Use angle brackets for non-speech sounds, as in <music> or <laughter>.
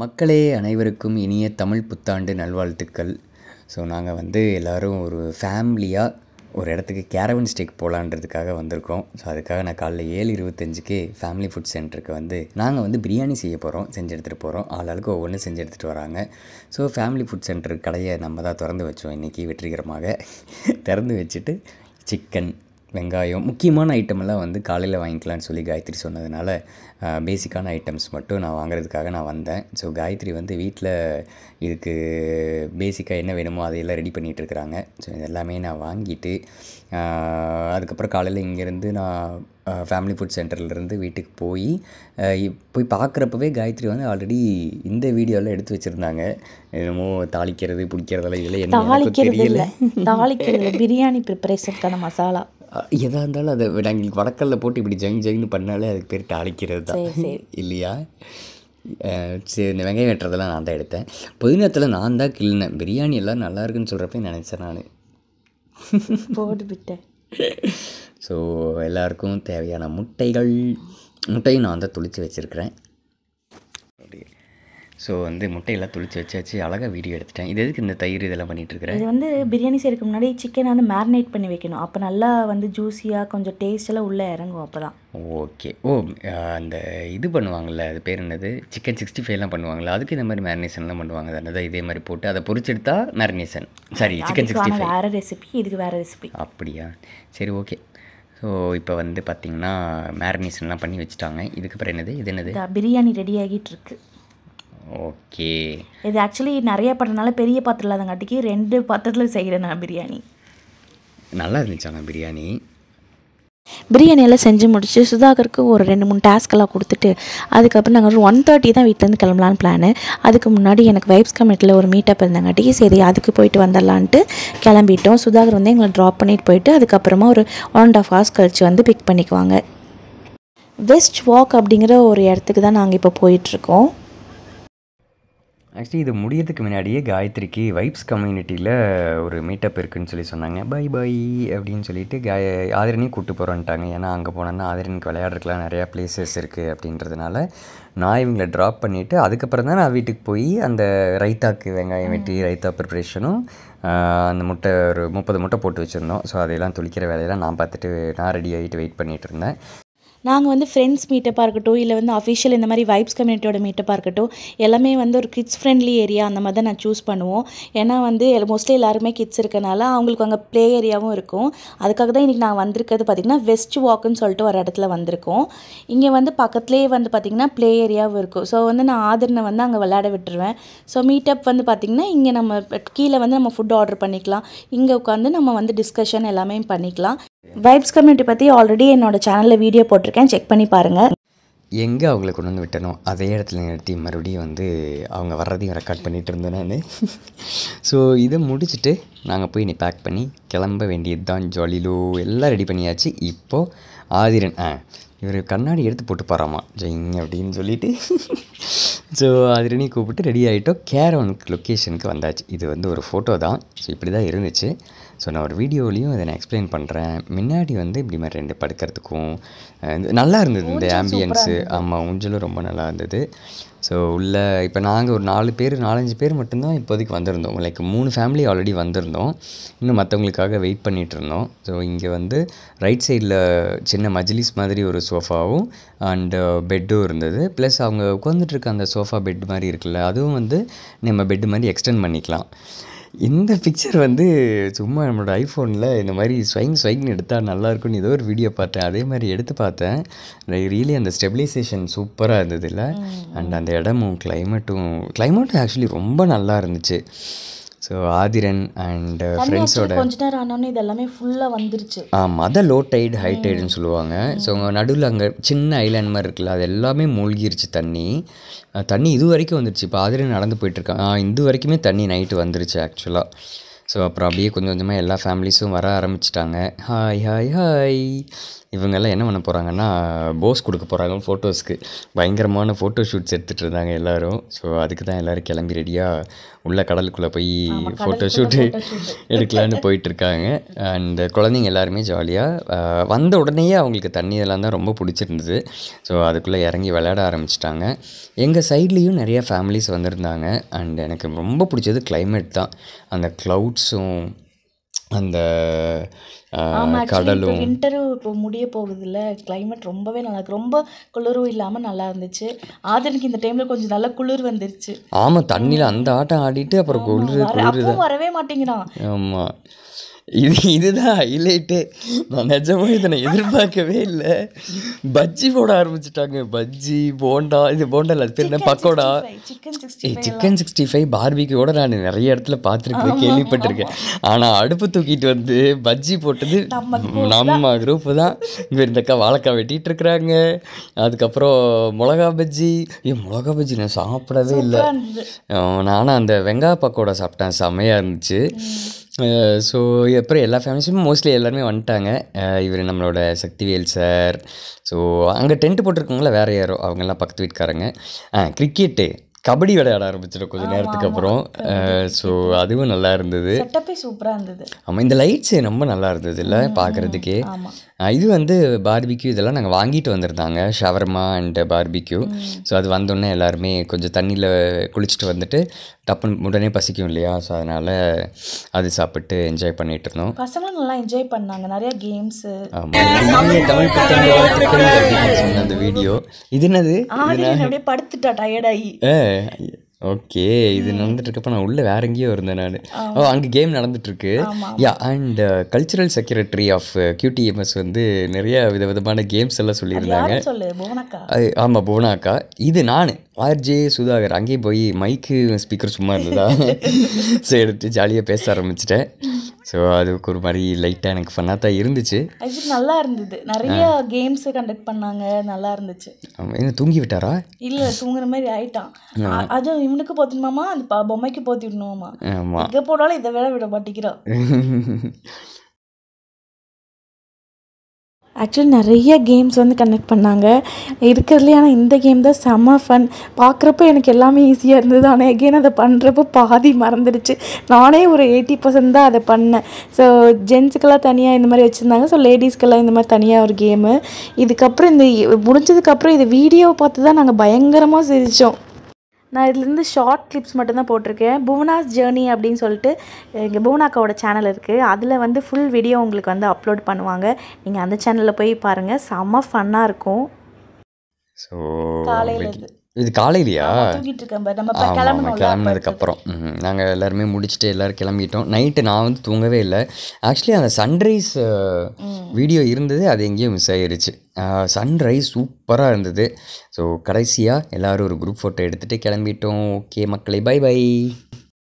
மக்களே அனைவருக்கும் இனிய தமிழ் புத்தாண்டு நல்வாழ்த்துக்கள் ஸோ நாங்கள் வந்து எல்லோரும் ஒரு ஃபேமிலியாக ஒரு இடத்துக்கு கேரவன் ஸ்டேக் போகலான்றதுக்காக வந்திருக்கோம் ஸோ அதுக்காக நான் காலைல ஏழு இருபத்தஞ்சுக்கு ஃபேமிலி ஃபுட் சென்டருக்கு வந்து நாங்கள் வந்து பிரியாணி செய்ய போகிறோம் செஞ்சு எடுத்துகிட்டு போகிறோம் ஆளாளுக்கு ஒவ்வொன்றும் செஞ்சு எடுத்துகிட்டு வராங்க ஸோ ஃபேமிலி ஃபுட் சென்டர் கடையை நம்ம தான் திறந்து வச்சோம் இன்றைக்கி வெற்றிகரமாக திறந்து வச்சுட்டு சிக்கன் வெங்காயம் முக்கியமான ஐட்டமெல்லாம் வந்து காலையில் வாங்கிக்கலான்னு சொல்லி காயத்ரி சொன்னதுனால பேசிக்கான ஐட்டம்ஸ் மட்டும் நான் வாங்குறதுக்காக நான் வந்தேன் ஸோ காயத்ரி வந்து வீட்டில் இதுக்கு பேசிக்காக என்ன வேணுமோ அதையெல்லாம் ரெடி பண்ணிகிட்ருக்குறாங்க ஸோ இதெல்லாமே நான் வாங்கிட்டு அதுக்கப்புறம் காலையில் இங்கேருந்து நான் ஃபேமிலி ஃபுட் சென்டர்லேருந்து வீட்டுக்கு போய் போய் பார்க்குறப்பவே காயத்ரி வந்து ஆல்ரெடி இந்த வீடியோவில் எடுத்து வச்சுருந்தாங்க என்னமோ தாளிக்கிறது பிடிக்கிறதெல்லாம் இதில் என்ன தாளிக்கிறது இல்லை தாளிக்கிறது பிரியாணி ப்ரிப்பரேஷனுக்கான மசாலா எதாக இருந்தாலும் அதை நாங்கள் வடக்கல்ல போட்டு இப்படி ஜங் ஜங்னு பண்ணாலே அதுக்கு பேர் தாளிக்கிறது தான் <laughs> இல்லையா சரி இந்த வெங்காயம் வெட்டுறதெல்லாம் நான் தான் எடுத்தேன் புதினத்தில் நான் தான் கிள்ளினேன் பிரியாணி எல்லாம் நல்லா இருக்குன்னு சொல்கிறப்ப நினச்சேன் நான் <laughs> போட்டு விட்டேன் ஸோ எல்லாருக்கும் தேவையான முட்டைகள் முட்டையும் நான் தான் துளித்து வச்சுருக்கிறேன் ஸோ வந்து முட்டையெல்லாம் தொளிச்சு வச்சாச்சு அழகாக வீடியோ எடுத்துட்டேன் இது எதுக்கு இந்த தயிர் இதெல்லாம் பண்ணிட்டு இருக்கிறேன் இது வந்து பிரியாணி செய்யறதுக்கு முன்னாடி சிக்கனை வந்து மேரினேட் பண்ணி வைக்கணும் அப்போ நல்லா வந்து ஜூஸியாக கொஞ்சம் டேஸ்டெல்லாம் உள்ளே இறங்கும் அப்போ தான் ஓகே ஓ அந்த இது பண்ணுவாங்கள்ல அது பேர் என்னது சிக்கன் சிக்ஸ்டி ஃபைவ்லாம் பண்ணுவாங்களா அதுக்கு இந்த மாதிரி மேரினேஷன்லாம் பண்ணுவாங்க அதனால் இதே மாதிரி போட்டு அதை பொறிச்செடுத்தா மேரினேஷன் சரி சிக்கன் சிக்ஸ்டி ஃபைவ் வேறு ரெசிபி இதுக்கு வேறு ரெசிபி அப்படியா சரி ஓகே ஸோ இப்போ வந்து பார்த்திங்கன்னா மேரினேஷன்லாம் பண்ணி வச்சுட்டாங்க இதுக்கப்புறம் என்னது இது என்னது பிரியாணி ரெடி ஆகிட்டு இருக்கு ஓகே இது ஆக்சுவலி நிறைய பண்ணுறதுனால பெரிய பாத்திரம் இல்லாதங்காட்டிக்கு ரெண்டு பாத்திரத்தில் செய்கிறேன் நான் பிரியாணி நல்லா இருந்துச்சாங்க பிரியாணி பிரியாணியெல்லாம் செஞ்சு முடிச்சு சுதாகருக்கு ஒரு ரெண்டு மூணு டாஸ்க்கெல்லாம் கொடுத்துட்டு அதுக்கப்புறம் நாங்கள் ஒரு ஒன் தேர்ட்டி தான் வீட்டிலேருந்து கிளம்பலான்னு பிளானு அதுக்கு முன்னாடி எனக்கு வைப்ஸ் கமிட்டியில் ஒரு மீட்டப் இருந்தாங்காட்டி சரி அதுக்கு போயிட்டு வந்துடலான்ட்டு கிளம்பிட்டோம் சுதாகர் வந்து எங்களை ட்ராப் பண்ணிட்டு போயிட்டு அதுக்கப்புறமா ஒரு ஒன் அண்ட் ஆஃப் ஹவர்ஸ் கழிச்சு வந்து பிக் பண்ணிக்குவாங்க வெஸ்ட் வாக் அப்படிங்கிற ஒரு இடத்துக்கு தான் நாங்கள் இப்போ போயிட்டுருக்கோம் ஆக்சுவலி இது முடியறதுக்கு முன்னாடியே காயத்ரிக்கு வைப்ஸ் கம்யூனிட்டியில் ஒரு மீட்டப் இருக்குதுன்னு சொல்லி சொன்னாங்க பை பை அப்படின்னு சொல்லிட்டு காய ஆதரனையும் கூப்பிட்டு போகிறோன்ட்டாங்க ஏன்னா அங்கே போனோன்னா ஆதரனுக்கு விளையாடுறதுக்குலாம் நிறையா பிளேசஸ் இருக்குது அப்படின்றதுனால நான் இவங்களை ட்ராப் பண்ணிவிட்டு அதுக்கப்புறம் தான் நான் வீட்டுக்கு போய் அந்த ரைத்தாக்கு வெங்காயம் வெட்டி ரைத்தா ப்ரிப்ரேஷனும் அந்த முட்டை ஒரு முப்பது முட்டை போட்டு வச்சுருந்தோம் ஸோ அதையெல்லாம் துளிக்கிற வேலையெல்லாம் நான் பார்த்துட்டு நான் ரெடி ஆகிட்டு வெயிட் பண்ணிகிட்டு இருந்தேன் நாங்கள் வந்து ஃப்ரெண்ட்ஸ் மீட்டப்பாக இருக்கட்டும் இல்லை வந்து அஃபிஷியல் இந்த மாதிரி வைப்ஸ் கம்யூனிட்டியோட மீட்டப்பாக இருக்கட்டும் எல்லாமே வந்து ஒரு கிட்ஸ் ஃப்ரெண்ட்லி ஏரியா அந்த மாதிரி தான் நான் சூஸ் பண்ணுவோம் ஏன்னா வந்து மோஸ்ட்லி எல்லாருமே கிட்ஸ் இருக்கனால அவங்களுக்கு அங்கே ப்ளே ஏரியாவும் இருக்கும் அதுக்காக தான் இன்றைக்கி நான் வந்திருக்கிறது பார்த்திங்கன்னா வெஸ்ட் வாக்குன்னு சொல்லிட்டு ஒரு இடத்துல வந்திருக்கோம் இங்கே வந்து பக்கத்துலேயே வந்து பார்த்திங்கன்னா ப்ளே ஏரியாவும் இருக்கும் ஸோ வந்து நான் ஆதரனை வந்து அங்கே விளையாட விட்டுருவேன் ஸோ மீட்டப் வந்து பார்த்திங்கன்னா இங்கே நம்ம கீழே வந்து நம்ம ஃபுட் ஆர்டர் பண்ணிக்கலாம் இங்கே உட்காந்து நம்ம வந்து டிஸ்கஷன் எல்லாமே பண்ணிக்கலாம் வைப்ஸ் கம்யூனிட்டி பற்றி ஆல்ரெடி என்னோடய சேனலில் வீடியோ போட்டிருக்கேன் செக் பண்ணி பாருங்கள் எங்கே அவங்கள கொண்டு வந்து விட்டனோ அதே இடத்துல நிறுத்தி மறுபடியும் வந்து அவங்க வர்றதையும் ரெக்கார்ட் பண்ணிகிட்டு இருந்தேன் நான் ஸோ இதை முடிச்சுட்டு நாங்கள் போய் நீ பேக் பண்ணி கிளம்ப வேண்டியது தான் ஜாலிலோ எல்லாம் ரெடி பண்ணியாச்சு இப்போது ஆதிரன் ஆ இவர் கண்ணாடி எடுத்து போட்டு போகிறாமா ஜெயிங் அப்படின்னு சொல்லிட்டு ஸோ ஆதிரனையும் கூப்பிட்டு ரெடி ஆகிட்டோம் கேரவனுக்கு லொக்கேஷனுக்கு வந்தாச்சு இது வந்து ஒரு ஃபோட்டோ தான் ஸோ இப்படி தான் இருந்துச்சு ஸோ நான் ஒரு வீடியோலையும் இதை நான் எக்ஸ்பிளைன் பண்ணுறேன் முன்னாடி வந்து இப்படி மாதிரி ரெண்டு படுக்கிறதுக்கும் நல்லா இருந்தது இந்த ஆம்பியன்ஸு ஆமாம் ஊஞ்சலும் ரொம்ப நல்லா இருந்தது ஸோ உள்ளே இப்போ நாங்கள் ஒரு நாலு பேர் நாலஞ்சு பேர் மட்டும்தான் இப்போதைக்கு வந்திருந்தோம் லைக் மூணு ஃபேமிலி ஆல்ரெடி வந்திருந்தோம் இன்னும் மற்றவங்களுக்காக வெயிட் பண்ணிகிட்டு இருந்தோம் ஸோ இங்கே வந்து ரைட் சைடில் சின்ன மஜ்லிஸ் மாதிரி ஒரு சோஃபாவும் அண்டு பெட்டும் இருந்தது ப்ளஸ் அவங்க உட்காந்துட்டு இருக்க அந்த சோஃபா பெட் மாதிரி இருக்குல்ல அதுவும் வந்து நம்ம பெட்டு மாதிரி எக்ஸ்டெண்ட் பண்ணிக்கலாம் இந்த பிக்சர் வந்து சும்மா நம்மளோட ஐஃபோனில் இந்த மாதிரி ஸ்வைங் ஸ்வைங்னு எடுத்தால் நல்லாயிருக்குன்னு ஏதோ ஒரு வீடியோ பார்த்தேன் அதே மாதிரி எடுத்து பார்த்தேன் ரியலி அந்த ஸ்டெபிலைசேஷன் சூப்பராக இருந்தது இல்லை அண்ட் அந்த இடமும் கிளைமேட்டும் கிளைமேட்டும் ஆக்சுவலி ரொம்ப நல்லா இருந்துச்சு ஸோ ஆதிரன் அண்ட் ஃப்ரெண்ட்ஸோட கொஞ்ச நேரம் ஆனோன்னு இது எல்லாமே ஃபுல்லாக வந்துருச்சு ஆமாம் அதை லோ டைட் ஹை டைடுன்னு சொல்லுவாங்க ஸோ அவங்க நடுவில் அங்கே சின்ன ஐலாண்ட் மாதிரி இருக்குல்ல அது எல்லாமே மூழ்கிருச்சு தண்ணி தண்ணி இது வரைக்கும் வந்துருச்சு இப்போ ஆதிரன் நடந்து போயிட்டுருக்கான் இது வரைக்குமே தண்ணி நைட்டு வந்துருச்சு ஆக்சுவலாக ஸோ அப்புறம் அப்படியே கொஞ்சம் கொஞ்சமாக எல்லா ஃபேமிலிஸும் வர ஆரம்பிச்சிட்டாங்க ஹாய் ஹாய் ஹாய் இவங்கெல்லாம் என்ன பண்ண போகிறாங்கன்னா போஸ் கொடுக்க போகிறாங்க ஃபோட்டோஸ்க்கு பயங்கரமான ஃபோட்டோ ஷூட்ஸ் எடுத்துகிட்டு இருந்தாங்க எல்லோரும் ஸோ அதுக்கு தான் எல்லோரும் கிளம்பி ரெடியாக உள்ள கடலுக்குள்ளே போய் ஃபோட்டோ ஷூட்டு எடுக்கலான்னு போயிட்டுருக்காங்க அண்ட் குழந்தைங்க எல்லாருமே ஜாலியாக வந்த உடனேயே அவங்களுக்கு தண்ணி இதெல்லாம் தான் ரொம்ப பிடிச்சிருந்தது ஸோ அதுக்குள்ளே இறங்கி விளையாட ஆரம்பிச்சிட்டாங்க எங்கள் சைட்லேயும் நிறையா ஃபேமிலிஸ் வந்திருந்தாங்க அண்ட் எனக்கு ரொம்ப பிடிச்சது கிளைமேட் தான் அந்த க்ளவுட் ஃப்ரூட்ஸும் அந்த கடலும் வின்டரும் இப்போ முடிய போகுதுல்ல கிளைமேட் ரொம்பவே நல்லா இருக்கு ரொம்ப குளிரும் இல்லாமல் நல்லா இருந்துச்சு ஆதனுக்கு இந்த டைம்ல கொஞ்சம் நல்லா குளிர் வந்துருச்சு ஆமாம் தண்ணியில் அந்த ஆட்டம் ஆடிட்டு அப்புறம் குளிர் வரவே மாட்டேங்கிறான் ஆமா இது இதுதான் ஹைலைட்டு நான் நிஜமாக இதை நான் எதிர்பார்க்கவே இல்லை பஜ்ஜி போட ஆரம்பிச்சிட்டாங்க பஜ்ஜி போண்டா இது போண்டா இல்லை அது பக்கோடா ஏ சிக்கன் சிக்ஸ்டி ஃபைவ் பார்பிக்கோட நான் நிறைய இடத்துல பார்த்துருக்கேன் கேள்விப்பட்டிருக்கேன் ஆனால் அடுப்பு தூக்கிட்டு வந்து பஜ்ஜி போட்டது நம்ம குரூப்பு தான் இங்கே இருந்தக்கா வாழைக்காய் வெட்டிகிட்டு இருக்கிறாங்க அதுக்கப்புறம் மிளகா பஜ்ஜி ஏன் மிளகா பஜ்ஜி நான் சாப்பிடவே இல்லை நானும் அந்த வெங்காய பக்கோடா சாப்பிட்டேன் செம்மையாக இருந்துச்சு ஸோ அப்புறம் எல்லா ஃபேமிலிஸும் மோஸ்ட்லி எல்லாருமே வந்துட்டாங்க இவர் நம்மளோட சக்திவேல் சார் ஸோ அங்கே டென்ட் போட்டிருக்கவங்கள வேறு யாரோ அவங்கெல்லாம் பக்கத்து வீட்டுக்காரங்க கிரிக்கெட்டு கபடி விளையாட ஆரம்பிச்சிடும் கொஞ்சம் நேரத்துக்கு அப்புறம் ஸோ அதுவும் நல்லா இருந்தது சூப்பராக இருந்தது ஆமாம் இந்த லைட்ஸு ரொம்ப நல்லா இருந்தது இல்லை பார்க்குறதுக்கே இது வந்து பார்பிக்யூ இதெல்லாம் நாங்கள் வாங்கிட்டு வந்திருந்தாங்க ஷவர்மா அண்ட் பார்பிக்யூ ஸோ அது வந்தோடனே எல்லாருமே கொஞ்சம் தண்ணியில் குளிச்சுட்டு வந்துட்டு டப்புன்னு உடனே பசிக்கும் இல்லையா ஸோ அதனால் அது சாப்பிட்டு என்ஜாய் பண்ணிட்டு இருந்தோம் பசங்களும் நல்லா என்ஜாய் பண்ணாங்க நிறையா கேம்ஸு ஆமாம் தமிழ் அந்த வீடியோ இது என்னது அப்படியே படுத்துட்டா டயர்டாகி ஓகே இது நடந்துட்டு இருக்கப்ப நான் உள்ளே வேற எங்கேயோ இருந்தேன் நான் ஓ அங்கே கேம் நடந்துட்டு yeah and cultural secretary of QDMS வந்து நிறைய விதமான கேம்ஸ் எல்லாம் சொல்லியிருந்தாங்க ஆமாம் புவனாக்கா இது நான் ஆர்ஜே சுதாகர் அங்கேயே போய் மைக்கு ஸ்பீக்கர் சும்மா இருந்ததா <laughs> சரி எடுத்து ஜாலியாக பேச ஆரம்பிச்சிட்டேன் ஸோ அதுக்கு ஒரு மாதிரி லைட்டாக எனக்கு ஃபன்னாக தான் இருந்துச்சு ஆக்சுவலி நல்லா இருந்தது நிறைய கேம்ஸ் கண்டக்ட் பண்ணாங்க நல்லா இருந்துச்சு என்ன தூங்கி விட்டாரா இல்லை தூங்குற மாதிரி ஆயிட்டான் அதுவும் இவனுக்கு போத்தினமாமா அந்த பொம்மைக்கு போத்தி விடணுமாமா எங்கே போனாலும் இதை வேலை விட மாட்டேங்கிறோம் <laughs> ஆக்சுவலி நிறைய கேம்ஸ் வந்து கண்டக்ட் பண்ணாங்க இருக்கிறதுலே ஆனால் இந்த கேம் தான் செம்ம ஃபன் பார்க்குறப்ப எனக்கு எல்லாமே ஈஸியாக இருந்தது ஆனால் எகெயின் அதை பண்ணுறப்போ பாதி மறந்துடுச்சு நானே ஒரு எயிட்டி பர்சன்ட் தான் அதை பண்ணேன் ஸோ ஜென்ஸுக்கெல்லாம் தனியாக இந்த மாதிரி வச்சுருந்தாங்க ஸோ லேடிஸ்க்கெல்லாம் இந்த மாதிரி தனியாக ஒரு கேமு இதுக்கப்புறம் இந்த முடிஞ்சதுக்கப்புறம் இது வீடியோ பார்த்து தான் நாங்கள் பயங்கரமாக சிரித்தோம் நான் இதுலேருந்து ஷார்ட் கிளிப்ஸ் மட்டும்தான் போட்டிருக்கேன் புவனாஸ் ஜேர்னி அப்படின்னு சொல்லிட்டு எங்கள் புவனாக்காவோட சேனல் இருக்குது அதில் வந்து ஃபுல் வீடியோ உங்களுக்கு வந்து அப்லோட் பண்ணுவாங்க நீங்கள் அந்த சேனலில் போய் பாருங்கள் செம்ம ஃபன்னாக இருக்கும் ஸோ காலையிலேருந்து இது காலையிலையா ஆமாம் கிளம்புனதுக்கப்புறம் நாங்கள் எல்லாருமே முடிச்சுட்டு எல்லோரும் கிளம்பிட்டோம் நைட்டு நான் வந்து தூங்கவே இல்லை ஆக்சுவலி அந்த சன்ரைஸ் வீடியோ இருந்தது அது எங்கேயும் மிஸ் ஆகிருச்சு சன்ரைஸ் சூப்பராக இருந்தது ஸோ கடைசியாக எல்லோரும் ஒரு குரூப் ஃபோட்டோ எடுத்துகிட்டு கிளம்பிட்டோம் ஓகே மக்களே பை பை